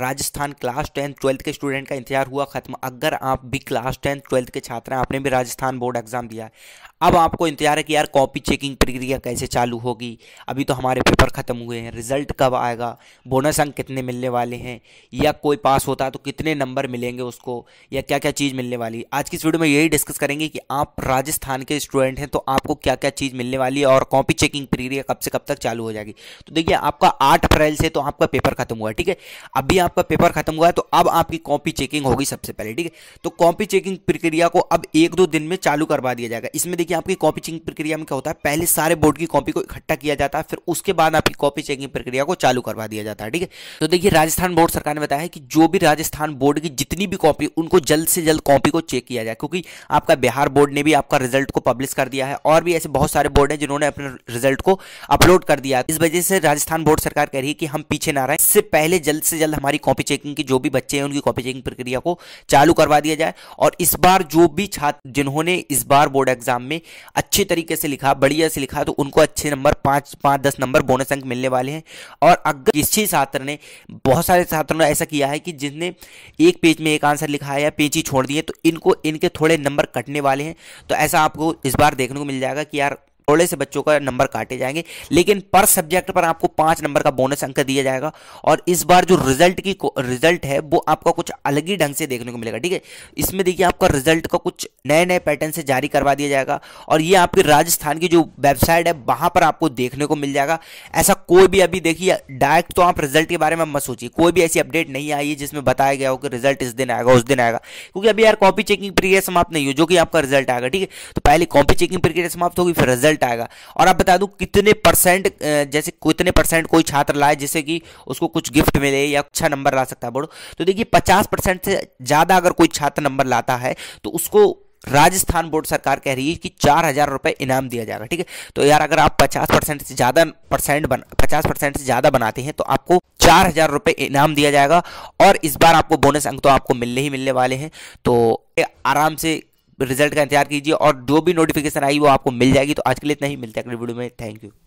Rajasthan class tenth twelfth के student का इंतजार हुआ खत्म अगर आप भी क्लास टेंथ ट्वेल्थ के छात्र हैं आपने भी राजस्थान बोर्ड एग्जाम दिया है अब आपको इंतजार है कि यार कॉपी चेकिंग प्रक्रिया कैसे चालू होगी अभी तो हमारे पेपर ख़त्म हुए हैं रिजल्ट कब आएगा बोनस अंक कितने मिलने वाले हैं या कोई पास होता है तो कितने नंबर मिलेंगे उसको या क्या क्या चीज़ मिलने वाली आज की इस वीडियो में यही डिस्कस करेंगे कि आप राजस्थान के स्टूडेंट हैं तो आपको क्या क्या चीज़ मिलने वाली है और कॉपी चेकिंग प्रक्रिया कब से कब तक चालू हो जाएगी तो देखिए आपका आठ अप्रैल से तो आपका पेपर खत्म हुआ ठीक है अभी आपका पेपर खत्म हुआ है तो अब आपकी कॉपी चेकिंग होगी सबसे पहले ठीक है तो कॉपी चेकिंग प्रक्रिया को अब एक दो दिन में चालू करवा दिया जाएगा इसमें कि आपकी कॉपी चेकिंग प्रक्रिया में क्या होता है पहले सारे बोर्ड की कॉपी को इकट्ठा किया जाता है फिर उसके बाद आपकी कॉपी चेकिंग प्रक्रिया को चालू करवा दिया जाता है ठीक है तो देखिए राजस्थान बोर्ड सरकार ने बताया है कि जो भी राजस्थान बोर्ड की जितनी भी कॉपी उनको जल्द से जल्द कॉपी को चेक किया जाए क्योंकि आपका बिहार बोर्ड ने भी आपका रिजल्ट को पब्लिश कर दिया है और भी ऐसे बहुत सारे बोर्ड है जिन्होंने अपने रिजल्ट को अपलोड कर दिया इस वजह से राजस्थान बोर्ड सरकार कह रही है कि हम पीछे ना रहे इससे पहले जल्द से जल्द हमारी कॉपी चेकिंग की जो भी बच्चे हैं उनकी कॉपी चेकिंग प्रक्रिया को चालू करवा दिया जाए और इस बार जो भी छात्र जिन्होंने इस बार बोर्ड एग्जाम में में अच्छे तरीके से लिखा बढ़िया से लिखा तो उनको अच्छे नंबर पाँच पाँच दस नंबर बोनस अंक मिलने वाले हैं और अगर किसी छात्र ने बहुत सारे छात्रों ने ऐसा किया है कि जिसने एक पेज में एक आंसर लिखा है या पेज ही छोड़ दिए तो इनको इनके थोड़े नंबर कटने वाले हैं तो ऐसा आपको इस बार देखने को मिल जाएगा कि यार थोड़े से बच्चों का नंबर काटे जाएंगे लेकिन पर सब्जेक्ट पर आपको पांच नंबर का बोनस अंक दिया जाएगा और इस बार जो रिजल्ट की रिजल्ट है वो आपका कुछ अलग ही ढंग से देखने को मिलेगा ठीक है इसमें देखिए आपका रिजल्ट का कुछ नए नए पैटर्न से जारी करवा दिया जाएगा और ये आपके राजस्थान की जो वेबसाइट है वहां पर आपको देखने को मिल जाएगा ऐसा कोई भी अभी देखिए डायरेक्ट तो आप रिजल्ट के बारे में मत सोचिए कोई भी ऐसी अपडेट नहीं आई है जिसमें बताया गया हो कि रिजल्ट इस दिन आएगा उस दिन आएगा क्योंकि अभी यार कॉपी चेकिंग प्रक्रिया समाप्त नहीं हो जो कि आपका रिजल्ट आएगा ठीक है तो पहले कॉपी चेकिंग प्रक्रिया समाप्त होगी फिर रिजल्ट रिजल्ट आएगा और आप बता दूं कितने परसेंट जैसे कितने परसेंट कोई छात्र लाए जिससे कि उसको कुछ गिफ्ट मिले या अच्छा नंबर ला सकता है बोर्ड तो देखिए पचास परसेंट से ज़्यादा अगर कोई छात्र नंबर लाता है तो उसको राजस्थान बोर्ड सरकार कह रही है कि चार हजार रुपये इनाम दिया जाएगा ठीक है तो यार अगर आप पचास परसेंट से ज़्यादा परसेंट बन पचास परसेंट से ज़्यादा बनाते हैं तो आपको चार हजार रुपये इनाम दिया जाएगा और इस बार आपको बोनस अंक तो आपको मिलने ही मिलने वाले हैं तो आराम से रिजल्ट का इंतजार कीजिए और जो भी नोटिफिकेशन आई वो आपको मिल जाएगी तो आज के लिए इतना ही मिलता है अगले वीडियो में थैंक यू